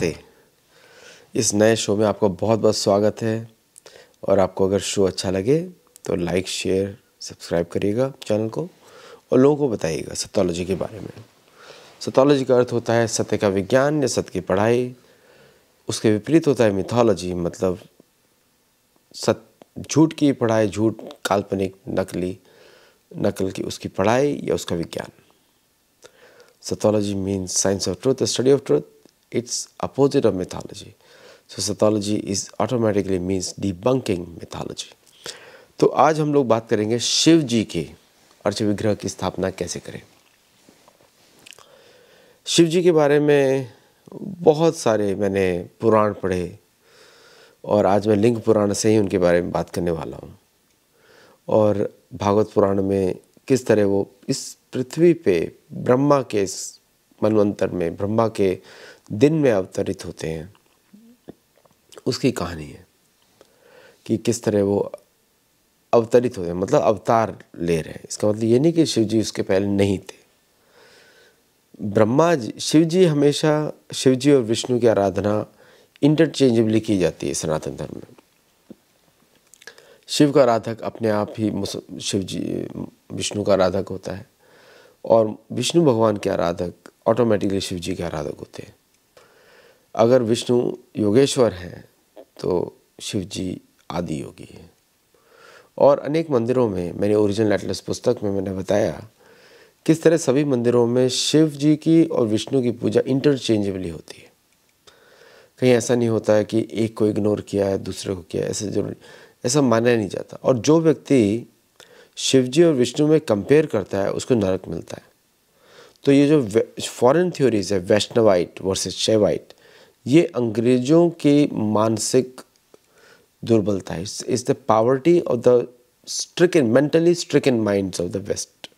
नमस्ते इस नए शो में आपका बहुत बहुत स्वागत है और आपको अगर शो अच्छा लगे तो लाइक शेयर सब्सक्राइब करिएगा चैनल को और लोगों को बताइएगा सतोलॉजी के बारे में सतोलॉजी का अर्थ होता है सत्य का विज्ञान या सत्य की पढ़ाई उसके विपरीत होता है मिथोलॉजी मतलब सत झूठ की पढ़ाई झूठ काल्पनिक नकली नकल की उसकी पढ़ाई या उसका विज्ञान सतोलॉजी means science of truth study of truth It's opposite of mythology. So Satology is automatically means debunking mythology. तो आज हम लोग बात करेंगे शिव जी के विग्रह की स्थापना कैसे करें शिव जी के बारे में बहुत सारे मैंने पुराण पढ़े और आज मैं लिंग पुराण से ही उनके बारे में बात करने वाला हूँ और भागवत पुराण में किस तरह वो इस पृथ्वी पे ब्रह्मा के मनवंतर में ब्रह्मा के दिन में अवतरित होते हैं उसकी कहानी है कि किस तरह वो अवतरित होते हैं मतलब अवतार ले रहे हैं इसका मतलब ये नहीं कि शिव जी उसके पहले नहीं थे ब्रह्मा जी शिव जी हमेशा शिव जी और विष्णु की आराधना इंटरचेंजेबली की जाती है सनातन धर्म में शिव का आराधक अपने आप ही शिव जी विष्णु का आराधक होता है और विष्णु भगवान के आराधक ऑटोमेटिकली शिव जी के आराधक होते हैं अगर विष्णु योगेश्वर हैं तो शिव जी आदि योगी हैं और अनेक मंदिरों में मैंने ओरिजिनल एटलस पुस्तक में मैंने बताया किस तरह सभी मंदिरों में शिव जी की और विष्णु की पूजा इंटरचेंजेबली होती है कहीं ऐसा नहीं होता है कि एक को इग्नोर किया है दूसरे को किया ऐसे जरूर ऐसा माना नहीं जाता और जो व्यक्ति शिव जी और विष्णु में कंपेयर करता है उसको नरक मिलता है तो ये जो फॉरेन थ्योरीज है वैष्णवाइट वर्सेज शेवाइट ये अंग्रेजों के मानसिक दुर्बलता है is the poverty of the stricken mentally stricken mind of the West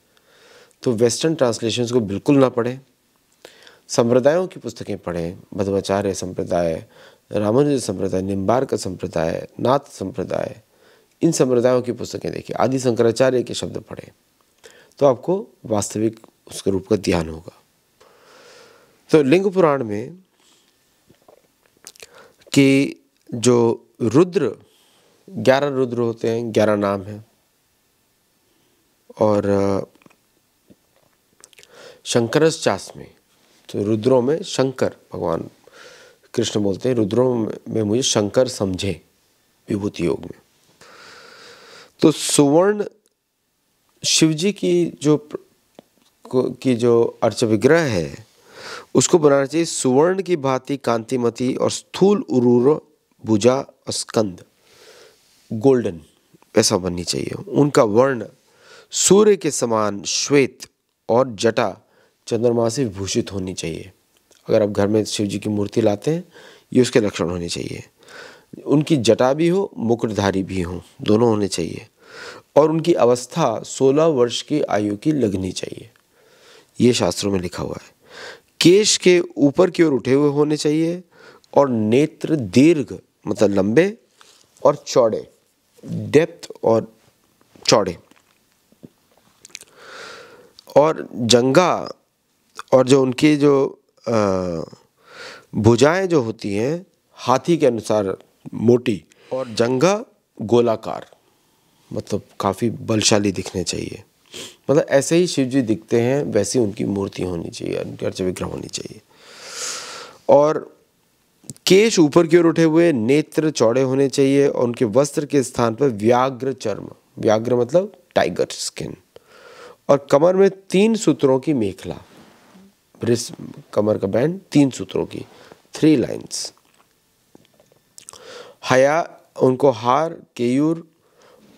तो वेस्टर्न ट्रांसलेशन को बिल्कुल ना पढ़ें संप्रदायों की पुस्तकें पढ़ें मध्वाचार्य संप्रदाय रामानुज संप्रदाय निम्बार का संप्रदाय नाथ संप्रदाय इन संप्रदायों की पुस्तकें देखिए आदि शंकराचार्य के शब्द पढ़ें तो आपको वास्तविक उसके रूप का ध्यान होगा तो लिंग पुराण में कि जो रुद्र ग्यारह रुद्र होते हैं ग्यारह नाम हैं और शंकर चास में तो रुद्रों में शंकर भगवान कृष्ण बोलते हैं रुद्रों में मुझे शंकर समझे विभूति योग में तो सुवर्ण शिव जी की जो की जो अर्च विग्रह है उसको बनाना चाहिए सुवर्ण की भांति कांतिमती और स्थूल उरूर भुजा और स्कंद गोल्डन ऐसा बननी चाहिए उनका वर्ण सूर्य के समान श्वेत और जटा चंद्रमा से विभूषित होनी चाहिए अगर आप घर में शिव जी की मूर्ति लाते हैं ये उसके लक्षण होने चाहिए उनकी जटा भी हो मुकुटधारी भी हो दोनों होने चाहिए और उनकी अवस्था 16 वर्ष की आयु की लगनी चाहिए ये शास्त्रों में लिखा हुआ है केश के ऊपर की ओर उठे हुए होने चाहिए और नेत्र दीर्घ मतलब लंबे और चौड़े डेप्थ और चौड़े और जंगा और जो उनकी जो भुजाएं जो होती हैं हाथी के अनुसार मोटी और जंगा गोलाकार मतलब काफ़ी बलशाली दिखने चाहिए मतलब ऐसे ही शिव जी दिखते हैं वैसी उनकी मूर्ति होनी चाहिए उनकी अर्च विग्रह होनी चाहिए और केश ऊपर की ओर उठे हुए नेत्र चौड़े होने चाहिए और उनके वस्त्र के स्थान पर व्याघ्र चर्म व्याघ्र मतलब टाइगर स्किन और कमर में तीन सूत्रों की मेखला कमर का बैंड तीन सूत्रों की थ्री लाइंस हया उनको हार केयूर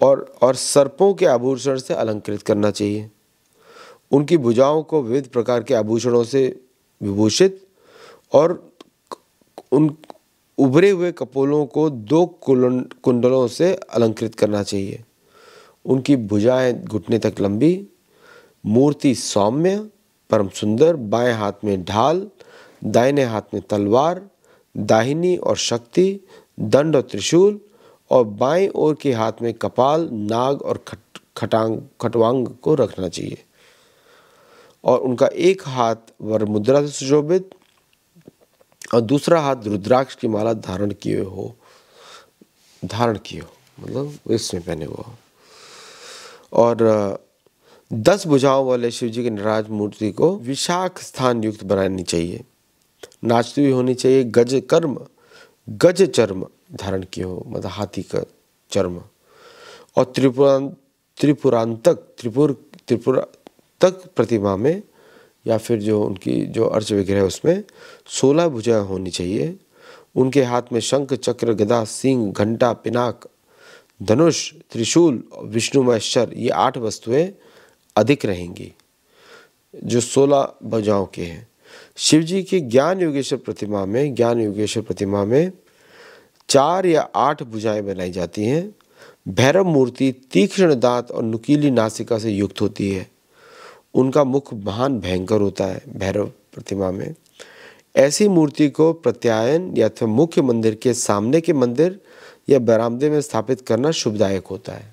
और और सर्पों के आभूषण से अलंकृत करना चाहिए उनकी भुजाओं को विविध प्रकार के आभूषणों से विभूषित और उन उभरे हुए कपोलों को दो कुंडलों से अलंकृत करना चाहिए उनकी भुजाएं घुटने तक लंबी मूर्ति सौम्य परम सुंदर बाएं हाथ में ढाल दाहिने हाथ में तलवार दाहिनी और शक्ति दंड और त्रिशूल और बाएं ओर के हाथ में कपाल नाग और खट खटांग खटवांग को रखना चाहिए और उनका एक हाथ वर मुद्रा से सुशोभित और दूसरा हाथ रुद्राक्ष की माला धारण किए हो धारण किए हो मतलब इसमें पहने हुआ हो और दस भुजाओं वाले शिव जी की नाराज मूर्ति को विशाख स्थान युक्त बनानी चाहिए नाचती हुई होनी चाहिए गज कर्म गज चर्म धारण किए हो मतलब हाथी का चर्म और त्रिपुरां त्रिपुरांतक त्रिपुर त्रिपुरा तक प्रतिमा में या फिर जो उनकी जो अर्च विग्रह है उसमें सोलह भुजा होनी चाहिए उनके हाथ में शंख चक्र गदा सिंह घंटा पिनाक धनुष त्रिशूल विष्णु महेश्वर ये आठ वस्तुएं अधिक रहेंगी जो सोलह भुजाओं के हैं शिव जी की ज्ञान योगेश्वर प्रतिमा में ज्ञान योगेश्वर प्रतिमा में चार या आठ भुजाएं बनाई जाती हैं भैरव मूर्ति तीक्ष्ण दांत और नुकीली नासिका से युक्त होती है उनका मुख महान भयंकर होता है भैरव प्रतिमा में ऐसी मूर्ति को प्रत्यायन या अथवा मुख्य मंदिर के सामने के मंदिर या बरामदे में स्थापित करना शुभदायक होता है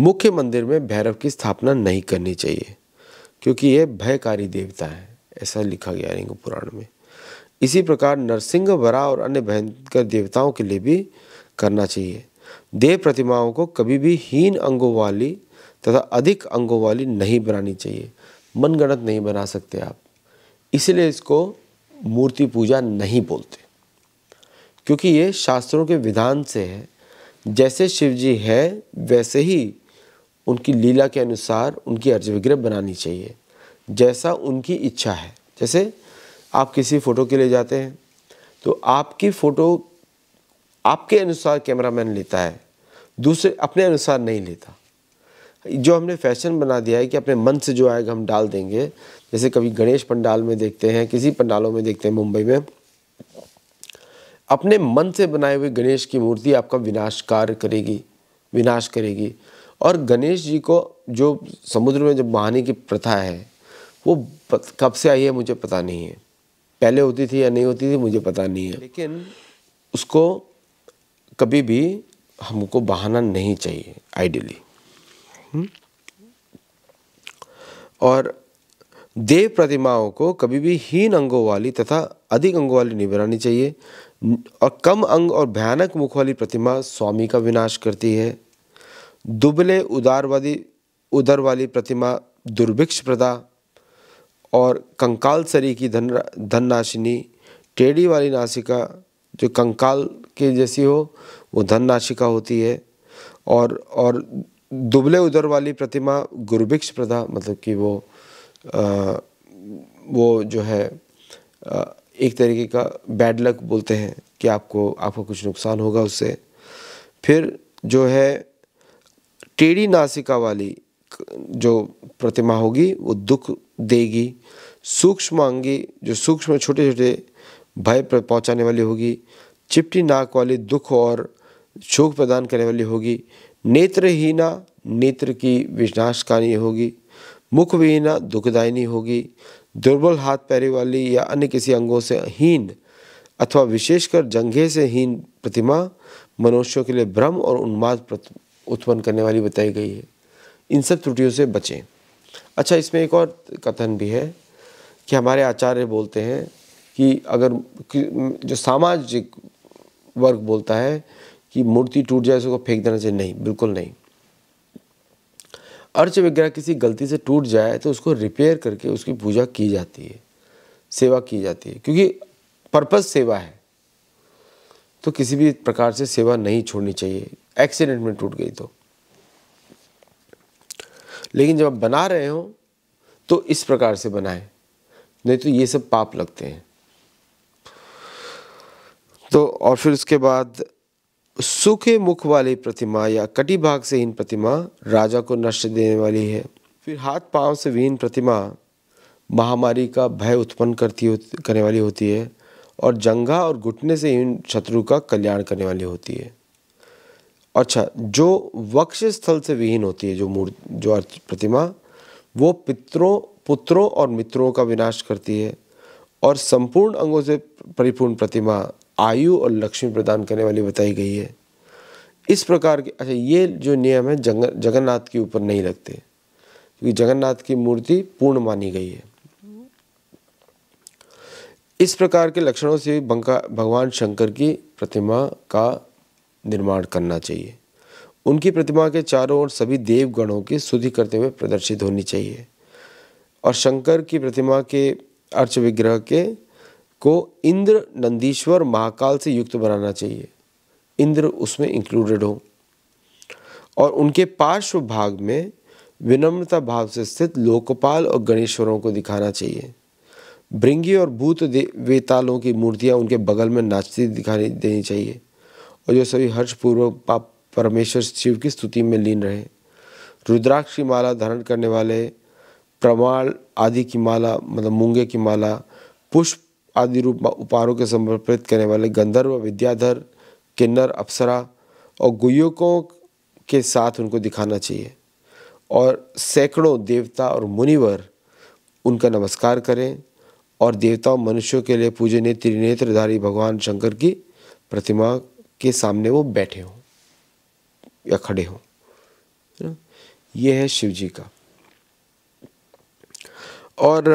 मुख्य मंदिर में भैरव की स्थापना नहीं करनी चाहिए क्योंकि यह भयकारी देवता है ऐसा लिखा गया रिंग पुराण में इसी प्रकार नरसिंह वरा और अन्य भयंकर देवताओं के लिए भी करना चाहिए देव प्रतिमाओं को कभी भी हीन अंगों वाली तथा अधिक अंगों वाली नहीं बनानी चाहिए मनगणत नहीं बना सकते आप इसलिए इसको मूर्ति पूजा नहीं बोलते क्योंकि ये शास्त्रों के विधान से है जैसे शिव जी हैं वैसे ही उनकी लीला के अनुसार उनकी अर्ज विग्रह बनानी चाहिए जैसा उनकी इच्छा है जैसे आप किसी फ़ोटो के लिए जाते हैं तो आपकी फ़ोटो आपके अनुसार कैमरामैन लेता है दूसरे अपने अनुसार नहीं लेता जो हमने फैशन बना दिया है कि अपने मन से जो आएगा हम डाल देंगे जैसे कभी गणेश पंडाल में देखते हैं किसी पंडालों में देखते हैं मुंबई में अपने मन से बनाए हुए गणेश की मूर्ति आपका विनाश कार्य करेगी विनाश करेगी और गणेश जी को जो समुद्र में जब बहाने की प्रथा है वो कब से आई है मुझे पता नहीं है पहले होती थी या नहीं होती थी मुझे पता नहीं है लेकिन उसको कभी भी हमको बहाना नहीं चाहिए आइडियली हम्म। और देव प्रतिमाओं को कभी भी हीन अंगों वाली तथा अधिक अंगों वाली नहीं बनानी चाहिए और कम अंग और भयानक मुख वाली प्रतिमा स्वामी का विनाश करती है दुबले उदारवादी उधर वाली प्रतिमा दुर्भिक्ष प्रदा और कंकाल सरी की धन धननाशिनी टेढ़ी वाली नासिका जो कंकाल के जैसी हो वो धन नाशिका होती है और और दुबले उधर वाली प्रतिमा गुरुभिक्ष प्रदा मतलब कि वो आ, वो जो है आ, एक तरीके का बैड लक बोलते हैं कि आपको आपको कुछ नुकसान होगा उससे फिर जो है टेढ़ी नासिका वाली जो प्रतिमा होगी वो दुख देगी सूक्ष्म अंगी जो सूक्ष्म छोटे छोटे भय पहुंचाने वाली होगी चिपटी नाक वाली दुख और शोक प्रदान करने वाली होगी नेत्रहीना नेत्र की विनाशकारी होगी मुखविहीना दुखदायिनी होगी दुर्बल हाथ पैर वाली या अन्य किसी अंगों से हीन अथवा विशेषकर जंघे से हीन प्रतिमा मनुष्यों के लिए भ्रम और उन्माद उत्पन्न करने वाली बताई गई है इन सब त्रुटियों से बचें अच्छा इसमें एक और कथन भी है कि हमारे आचार्य बोलते हैं कि अगर जो सामाजिक वर्ग बोलता है कि मूर्ति टूट जाए उसको फेंक देना चाहिए नहीं बिल्कुल नहीं अर्च विग्रह किसी गलती से टूट जाए तो उसको रिपेयर करके उसकी पूजा की जाती है सेवा की जाती है क्योंकि पर्पज़ सेवा है तो किसी भी प्रकार से सेवा नहीं छोड़नी चाहिए एक्सीडेंट में टूट गई तो लेकिन जब आप बना रहे हो तो इस प्रकार से बनाए नहीं तो ये सब पाप लगते हैं तो और फिर उसके बाद सूखे मुख वाली प्रतिमा या कटी भाग से हीन प्रतिमा राजा को नष्ट देने वाली है फिर हाथ पांव से विहीन प्रतिमा महामारी का भय उत्पन्न करती करने वाली होती है और जंगा और घुटने से हीन शत्रु का कल्याण करने वाली होती है अच्छा जो वक्ष स्थल से विहीन होती है जो मूर्त जो प्रतिमा वो पितरों पुत्रों और मित्रों का विनाश करती है और संपूर्ण अंगों से परिपूर्ण प्रतिमा आयु और लक्ष्मी प्रदान करने वाली बताई गई है इस प्रकार के अच्छा ये जो नियम है जग जगन्नाथ के ऊपर नहीं लगते क्योंकि जगन्नाथ की मूर्ति पूर्ण मानी गई है इस प्रकार के लक्षणों से भगवान शंकर की प्रतिमा का निर्माण करना चाहिए उनकी प्रतिमा के चारों ओर सभी देवगणों की शुद्धि करते हुए प्रदर्शित होनी चाहिए और शंकर की प्रतिमा के अर्च विग्रह के को इंद्र नंदीश्वर महाकाल से युक्त बनाना चाहिए इंद्र उसमें इंक्लूडेड हो और उनके पार्श्व भाग में विनम्रता भाव से स्थित लोकपाल और गणेश्वरों को दिखाना चाहिए भृंगी और भूत वेतालों की मूर्तियां उनके बगल में नाचती दिखानी देनी चाहिए और जो सभी हर्ष पूर्वक पाप परमेश्वर शिव की स्तुति में लीन रहे रुद्राक्ष की माला धारण करने वाले प्रमाण आदि की माला मतलब मूंगे की माला पुष्प आदि रूप उपहारों के समर्पित करने वाले गंधर्व विद्याधर किन्नर अप्सरा और गुयुकों के साथ उनको दिखाना चाहिए और सैकड़ों देवता और मुनिवर उनका नमस्कार करें और देवताओं मनुष्यों के लिए पूजनीय त्रिनेत्रधारी भगवान शंकर की प्रतिमा के सामने वो बैठे हो या खड़े हो ये है शिव जी का और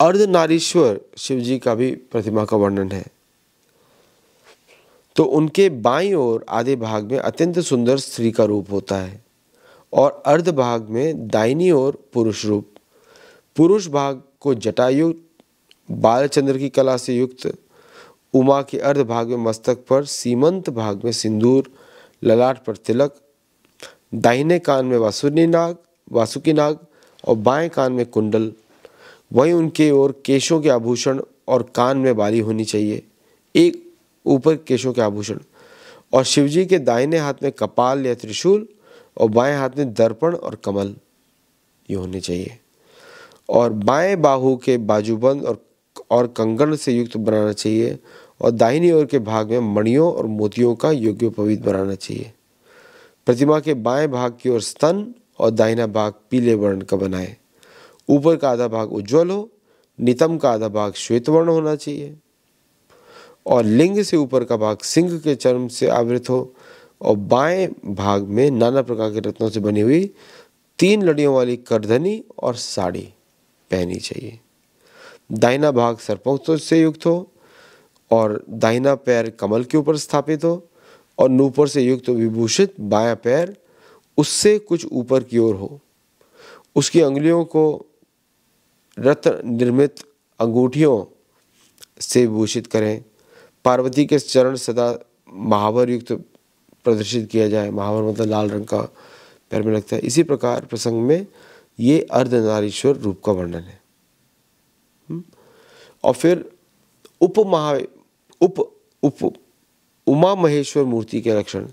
अर्धनारीश्वर शिव जी का भी प्रतिमा का वर्णन है तो उनके बाई और आधे भाग में अत्यंत सुंदर स्त्री का रूप होता है और अर्ध भाग में दाहिनी ओर पुरुष रूप पुरुष भाग को जटायुक्त बालचंद्र की कला से युक्त उमा के अर्ध भाग में मस्तक पर सीमंत भाग में सिंदूर ललाट पर तिलक दाहिने कान में वासुनी नाग वासुकी नाग और बाएं कान में कुंडल वहीं उनके ओर केशों के आभूषण और कान में बाली होनी चाहिए एक ऊपर केशों के आभूषण और शिवजी के दाहिने हाथ में कपाल या त्रिशूल और बाएं हाथ में दर्पण और कमल ये होने चाहिए और बाएं बाहु के बाजूबंद और और कंगन से युक्त बनाना चाहिए और दाहिनी ओर के भाग में मणियों और मोतियों का योग्योपवीत बनाना चाहिए प्रतिमा के बाएं भाग की ओर स्तन और दाहिना भाग पीले वर्ण का बनाए ऊपर का आधा भाग उज्जवल हो नितम का आधा भाग श्वेत वर्ण होना चाहिए और लिंग से ऊपर का भाग सिंह के चर्म से आवृत हो और बाएं भाग में नाना प्रकार के रत्नों से बनी हुई तीन लड़ियों वाली करधनी और साड़ी पहनी चाहिए दाहिना भाग सर्पों से युक्त हो और दाहिना पैर कमल के ऊपर स्थापित हो और नूपर से युक्त विभूषित बायां पैर उससे कुछ ऊपर की ओर हो उसकी अंगुलियों को रत्न निर्मित अंगूठियों से विभूषित करें पार्वती के चरण सदा महावर युक्त प्रदर्शित किया जाए महावर मतलब लाल रंग का पैर में लगता है इसी प्रकार प्रसंग में ये अर्धनारीश्वर रूप का वर्णन है हम्म? और फिर उप महा उप उप उमा महेश्वर मूर्ति के लक्षण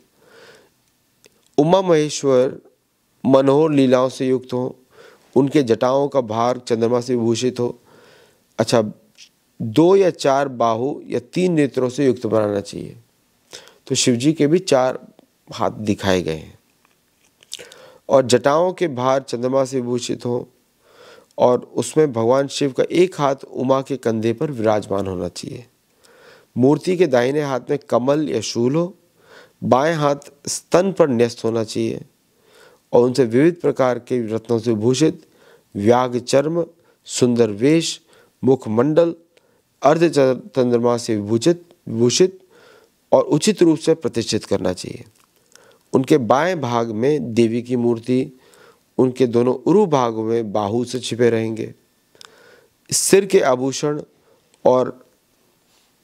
उमा महेश्वर मनोहर लीलाओं से युक्त हो उनके जटाओं का भार चंद्रमा से विभूषित हो अच्छा दो या चार बाहु या तीन नेत्रों से युक्त बनाना चाहिए तो शिवजी के भी चार हाथ दिखाए गए हैं और जटाओं के भार चंद्रमा से विभूषित हों और उसमें भगवान शिव का एक हाथ उमा के कंधे पर विराजमान होना चाहिए मूर्ति के दाहिने हाथ में कमल या शूल हो बाएं हाथ स्तन पर न्यस्त होना चाहिए और उनसे विविध प्रकार के रत्नों से भूषित व्याग चर्म सुंदर वेश मुखमंडल अर्ध चंद्रमा से विभूषित विभूषित और उचित रूप से प्रतिष्ठित करना चाहिए उनके बाएं भाग में देवी की मूर्ति उनके दोनों उरु भागों में बाहु से छिपे रहेंगे सिर के आभूषण और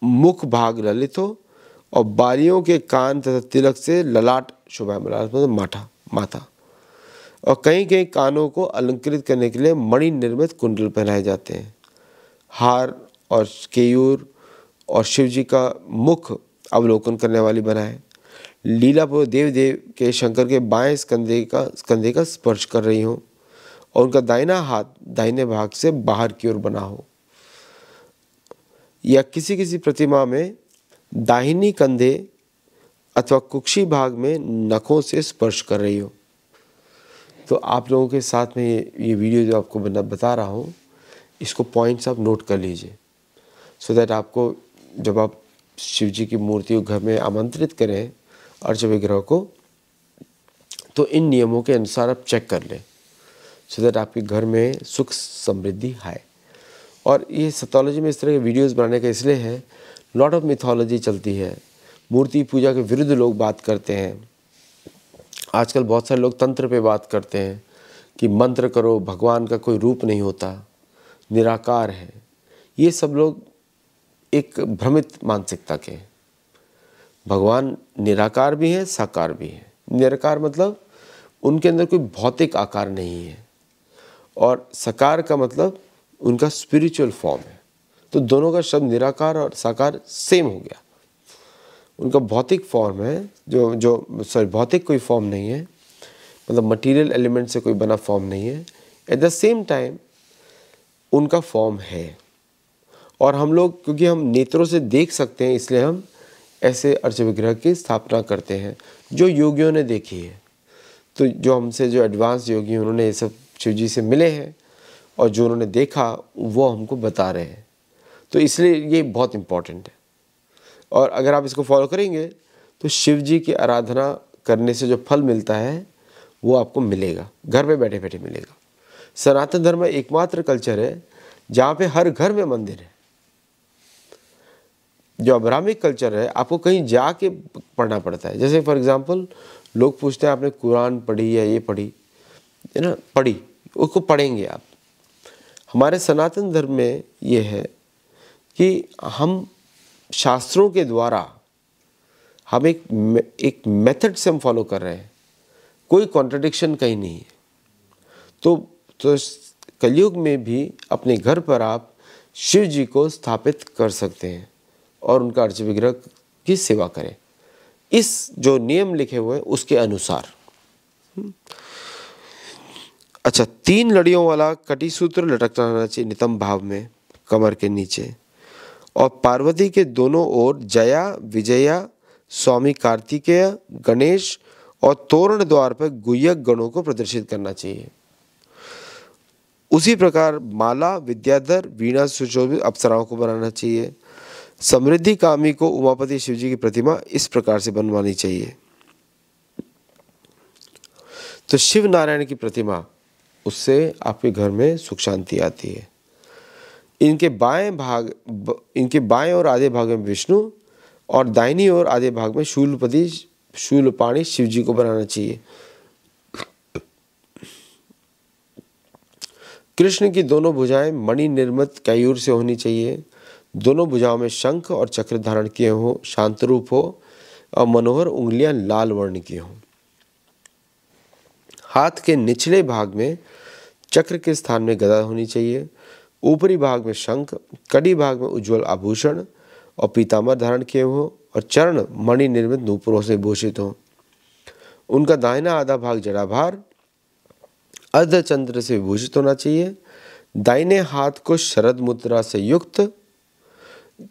मुख भाग ललित हो और बालियों के कान तथा तिलक से ललाट शोभा मतलब माठा माथा और कई कई कानों को अलंकृत करने के लिए मणि निर्मित कुंडल पहनाए जाते हैं हार और केयूर और शिव जी का मुख अवलोकन करने वाली बनाए लीला देवदेव देव देव के शंकर के बाएं स्कंधे का स्कंधे का स्पर्श कर रही हो और उनका दाहिना हाथ दाहिने भाग से बाहर की ओर बना हो या किसी किसी प्रतिमा में दाहिनी कंधे अथवा कुक्षी भाग में नखों से स्पर्श कर रही हो तो आप लोगों के साथ में ये ये वीडियो जो आपको बता रहा हूँ इसको पॉइंट्स आप नोट कर लीजिए सो so दैट आपको जब आप शिव जी की मूर्ति को घर में आमंत्रित करें अर्ज विग्रह को तो इन नियमों के अनुसार आप चेक कर लें सो दैट आपके घर में सुख समृद्धि है और ये सतोलॉजी में इस तरह के वीडियोस बनाने का इसलिए है लॉट ऑफ मिथोलॉजी चलती है मूर्ति पूजा के विरुद्ध लोग बात करते हैं आजकल बहुत सारे लोग तंत्र पे बात करते हैं कि मंत्र करो भगवान का कोई रूप नहीं होता निराकार है ये सब लोग एक भ्रमित मानसिकता के हैं भगवान निराकार भी हैं साकार भी हैं निराकार मतलब उनके अंदर कोई भौतिक आकार नहीं है और साकार का मतलब उनका स्पिरिचुअल फॉर्म है तो दोनों का शब्द निराकार और साकार सेम हो गया उनका भौतिक फॉर्म है जो जो सॉरी भौतिक कोई फॉर्म नहीं है मतलब मटेरियल एलिमेंट से कोई बना फॉर्म नहीं है एट द सेम टाइम उनका फॉर्म है और हम लोग क्योंकि हम नेत्रों से देख सकते हैं इसलिए हम ऐसे अर्च विग्रह की स्थापना करते हैं जो योगियों ने देखी है तो जो हमसे जो एडवांस योगी उन्होंने ये सब शिव जी से मिले हैं और जो उन्होंने देखा वो हमको बता रहे हैं तो इसलिए ये बहुत इम्पॉर्टेंट है और अगर आप इसको फॉलो करेंगे तो शिव जी की आराधना करने से जो फल मिलता है वो आपको मिलेगा घर में बैठे बैठे मिलेगा सनातन धर्म एकमात्र कल्चर है जहाँ पे हर घर में मंदिर है जो अब्राहमिक कल्चर है आपको कहीं जा के पढ़ना पड़ता है जैसे फॉर एग्ज़ाम्पल लोग पूछते हैं आपने कुरान पढ़ी या ये पढ़ी है ना पढ़ी उसको पढ़ेंगे आप हमारे सनातन धर्म में ये है कि हम शास्त्रों के द्वारा हम एक एक मेथड से हम फॉलो कर रहे हैं कोई कॉन्ट्रडिक्शन कहीं नहीं है तो, तो कलयुग में भी अपने घर पर आप शिव जी को स्थापित कर सकते हैं और उनका अर्ज विग्रह की सेवा करें इस जो नियम लिखे हुए हैं उसके अनुसार अच्छा तीन लड़ियों वाला कटी सूत्र लटकता रहना चाहिए नितम भाव में कमर के नीचे और पार्वती के दोनों ओर जया विजया स्वामी कार्तिकेय गणेश और तोरण द्वार पर गुयक गणों को प्रदर्शित करना चाहिए उसी प्रकार माला विद्याधर वीणा सुशोभित अप्सराओं को बनाना चाहिए समृद्धि कामी को उमापति शिवजी की प्रतिमा इस प्रकार से बनवानी चाहिए तो शिव नारायण की प्रतिमा उससे आपके घर में सुख शांति आती है इनके बाएं भाग इनके बाएं और आधे भाग में विष्णु और दाहिनी और आधे भाग में शूलपति शूलपाणी शिव जी को बनाना चाहिए कृष्ण की दोनों भुजाएं मणि निर्मित कैयूर से होनी चाहिए दोनों भुजाओं में शंख और चक्र धारण किए हों शांत रूप हो और मनोहर उंगलियां लाल वर्ण की हों हाथ के निचले भाग में चक्र के स्थान में गदा होनी चाहिए ऊपरी भाग में शंख कड़ी भाग में उज्जवल आभूषण और पीतामर धारण किए हों और चरण मणि निर्मित नूपुरों से भूषित हों उनका दाहिना आधा भाग जड़ाभार अर्धचंद्र से विभूषित होना चाहिए दाहिने हाथ को शरद मुद्रा से युक्त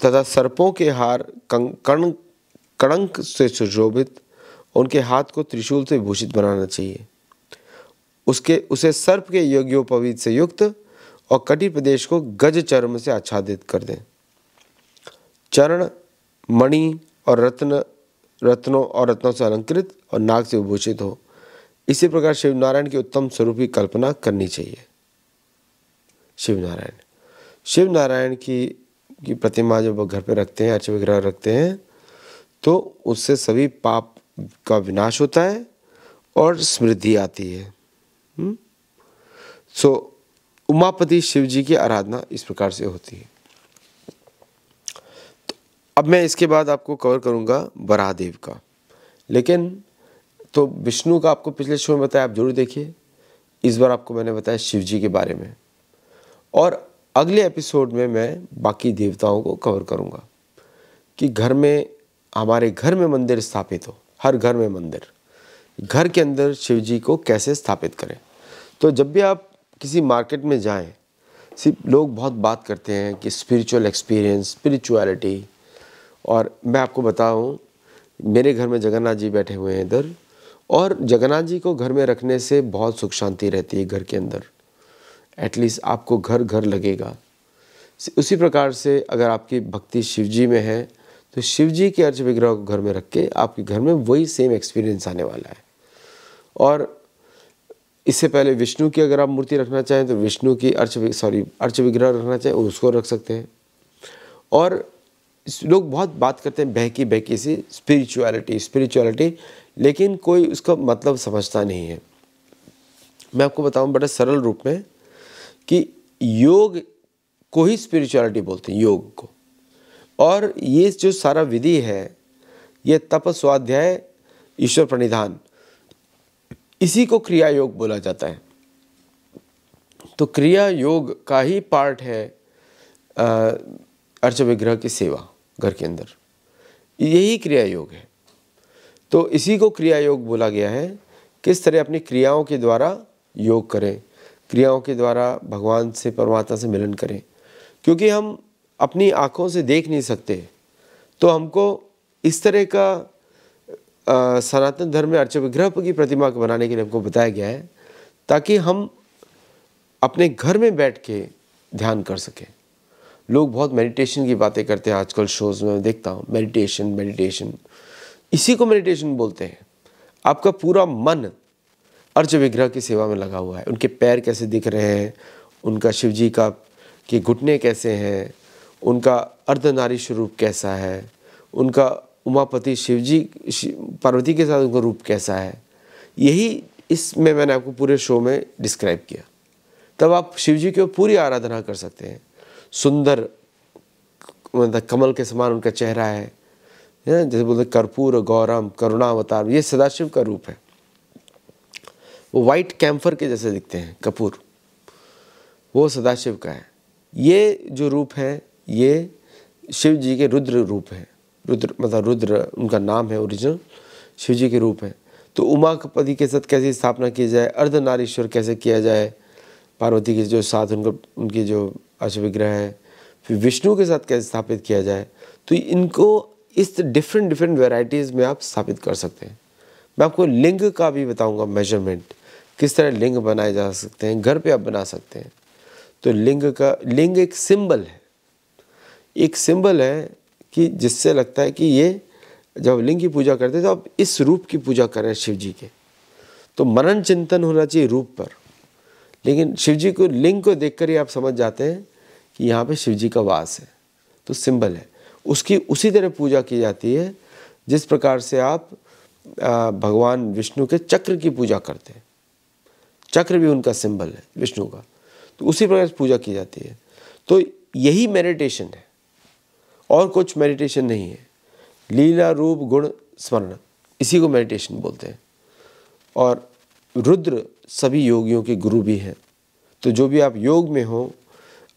तथा सर्पों के हार कण कणंक से सुशोभित उनके हाथ को त्रिशूल से भूषित बनाना चाहिए उसके उसे सर्प के योग्योपवीत से युक्त और कटी प्रदेश को गज चर्म से आच्छादित कर दें चरण मणि और रत्न रत्नों और रत्नों से अलंकृत और नाग से विभूषित हो इसी प्रकार शिवनारायण की उत्तम स्वरूप की कल्पना करनी चाहिए शिवनारायण शिवनारायण की की प्रतिमा जब घर पे रखते हैं अर्च विग्रह रखते हैं तो उससे सभी पाप का विनाश होता है और समृद्धि आती है सो हम्म? so, उमापति शिव जी की आराधना इस प्रकार से होती है तो अब मैं इसके बाद आपको कवर करूंगा बरादेव देव का लेकिन तो विष्णु का आपको पिछले शो में बताया आप जरूर देखिए इस बार आपको मैंने बताया शिव जी के बारे में और अगले एपिसोड में मैं बाकी देवताओं को कवर करूँगा कि घर में हमारे घर में मंदिर स्थापित हो हर घर में मंदिर घर के अंदर शिव जी को कैसे स्थापित करें तो जब भी आप किसी मार्केट में जाएं सिर्फ लोग बहुत बात करते हैं कि स्पिरिचुअल एक्सपीरियंस स्पिरिचुअलिटी और मैं आपको बताऊं मेरे घर में जगन्नाथ जी बैठे हुए हैं इधर और जगन्नाथ जी को घर में रखने से बहुत सुख शांति रहती है घर के अंदर एटलीस्ट आपको घर घर लगेगा उसी प्रकार से अगर आपकी भक्ति शिव जी में है तो शिव जी के अर्च विग्रह को घर में रख के आपके घर में वही सेम एक्सपीरियंस आने वाला है और इससे पहले विष्णु की अगर आप मूर्ति रखना चाहें तो विष्णु की अर्च सॉरी अर्च विग्रह रखना चाहें उसको रख सकते हैं और लोग बहुत बात करते हैं बहकी बहकी सी स्पिरिचुअलिटी स्पिरिचुअलिटी लेकिन कोई उसका मतलब समझता नहीं है मैं आपको बताऊं बड़े सरल रूप में कि योग को ही स्पिरिचुअलिटी बोलते हैं योग को और ये जो सारा विधि है ये तप स्वाध्याय ईश्वर प्रणिधान इसी को क्रिया योग बोला जाता है तो क्रिया योग का ही पार्ट है अर्च विग्रह की सेवा घर के अंदर यही क्रिया योग है तो इसी को क्रिया योग बोला गया है किस तरह अपनी क्रियाओं के द्वारा योग करें क्रियाओं के द्वारा भगवान से परमात्मा से मिलन करें क्योंकि हम अपनी आँखों से देख नहीं सकते तो हमको इस तरह का सनातन धर्म में विग्रह की प्रतिमा को बनाने के लिए हमको बताया गया है ताकि हम अपने घर में बैठ के ध्यान कर सकें लोग बहुत मेडिटेशन की बातें करते हैं आजकल शोज़ में देखता हूँ मेडिटेशन मेडिटेशन इसी को मेडिटेशन बोलते हैं आपका पूरा मन अर्ज विग्रह की सेवा में लगा हुआ है उनके पैर कैसे दिख रहे हैं उनका शिव जी का के घुटने कैसे हैं उनका अर्धनारी स्वरूप कैसा है उनका उमापति शिव जी पार्वती के साथ उनका रूप कैसा है यही इसमें मैंने आपको पूरे शो में डिस्क्राइब किया तब आप शिव जी की पूरी आराधना कर सकते हैं सुंदर मतलब कमल के समान उनका चेहरा है जैसे बोलते कर्पूर गौरम करुणावतार ये सदाशिव का रूप है वो वाइट कैम्फर के जैसे दिखते हैं कपूर वो सदाशिव का है ये जो रूप है ये शिव जी के रुद्र रूप है रुद्र मतलब रुद्र उनका नाम है ओरिजिनल शिव जी के रूप है तो उमा के साथ कैसे स्थापना की जाए अर्धनारीश्वर कैसे किया जाए पार्वती के जो साथ उनका उनकी जो अष्टविग्रह है फिर विष्णु के साथ कैसे स्थापित किया जाए तो इनको इस डिफरेंट डिफरेंट वेराइटीज़ में आप स्थापित कर सकते हैं मैं आपको लिंग का भी बताऊंगा मेजरमेंट किस तरह लिंग बनाए जा सकते हैं घर पे आप बना सकते हैं तो लिंग का लिंग एक सिंबल है एक सिंबल है कि जिससे लगता है कि ये जब लिंग की पूजा करते हैं तो आप इस रूप की पूजा करें शिव जी के तो मनन चिंतन होना चाहिए रूप पर लेकिन शिव जी को लिंग को देख कर ही आप समझ जाते हैं कि यहाँ पर शिव जी का वास है तो सिंबल है उसकी उसी तरह पूजा की जाती है जिस प्रकार से आप भगवान विष्णु के चक्र की पूजा करते हैं चक्र भी उनका सिंबल है विष्णु का तो उसी प्रकार से पूजा की जाती है तो यही मेडिटेशन है और कुछ मेडिटेशन नहीं है लीला रूप गुण स्मरण इसी को मेडिटेशन बोलते हैं और रुद्र सभी योगियों के गुरु भी हैं तो जो भी आप योग में हो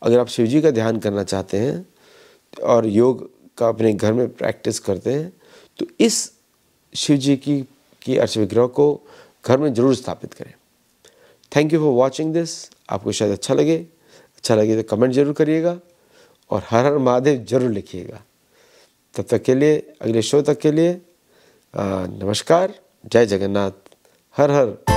अगर आप शिव जी का ध्यान करना चाहते हैं और योग का अपने घर में प्रैक्टिस करते हैं तो इस शिव जी की, की अर्चविग्रह को घर में जरूर स्थापित करें thank you for watching this आपको शायद अच्छा लगे अच्छा लगे तो कमेंट जरूर करिएगा और हर हर महादेव जरूर लिखिएगा तब तक के लिए अगले शो तक के लिए आ, नमस्कार जय जगन्नाथ हर हर